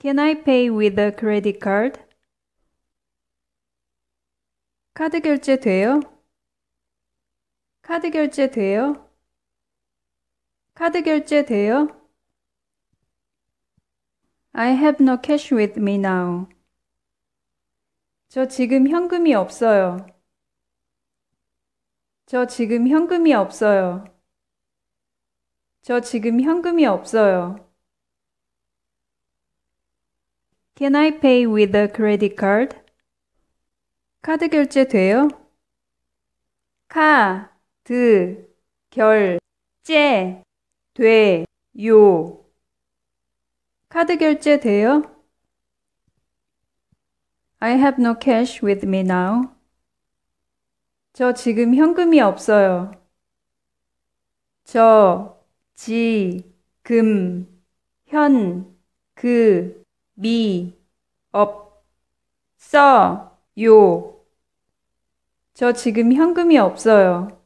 Can I pay with a credit card? 카드 결제 돼요? 카드 결제 돼요? 카드 결제 돼요? I have no cash with me now. 저 지금 현금이 없어요. 저 지금 현금이 없어요. 저 지금 현금이 없어요. Can I pay with a credit card? 카드 결제 돼요? 카, 드, 결, 제, 돼, 요. 카드 결제 돼요? I have no cash with me now. 저 지금 현금이 없어요. 저, 지, 금, 현, 그, 미, 없어요. 저 지금 현금이 없어요.